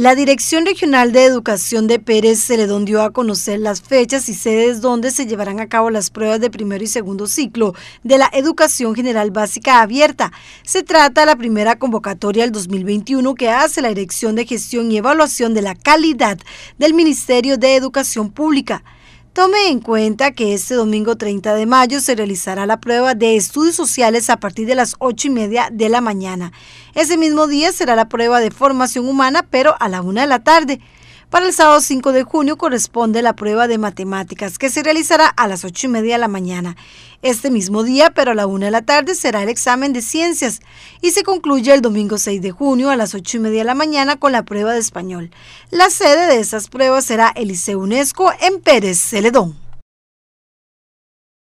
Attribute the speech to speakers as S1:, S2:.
S1: La Dirección Regional de Educación de Pérez se redondeó a conocer las fechas y sedes donde se llevarán a cabo las pruebas de primero y segundo ciclo de la Educación General Básica Abierta. Se trata de la primera convocatoria del 2021 que hace la Dirección de Gestión y Evaluación de la Calidad del Ministerio de Educación Pública. Tome en cuenta que este domingo 30 de mayo se realizará la prueba de estudios sociales a partir de las 8 y media de la mañana. Ese mismo día será la prueba de formación humana, pero a la 1 de la tarde. Para el sábado 5 de junio corresponde la prueba de matemáticas, que se realizará a las 8 y media de la mañana. Este mismo día, pero a la 1 de la tarde, será el examen de ciencias y se concluye el domingo 6 de junio a las 8 y media de la mañana con la prueba de español. La sede de esas pruebas será el Liceo UNESCO en Pérez Celedón.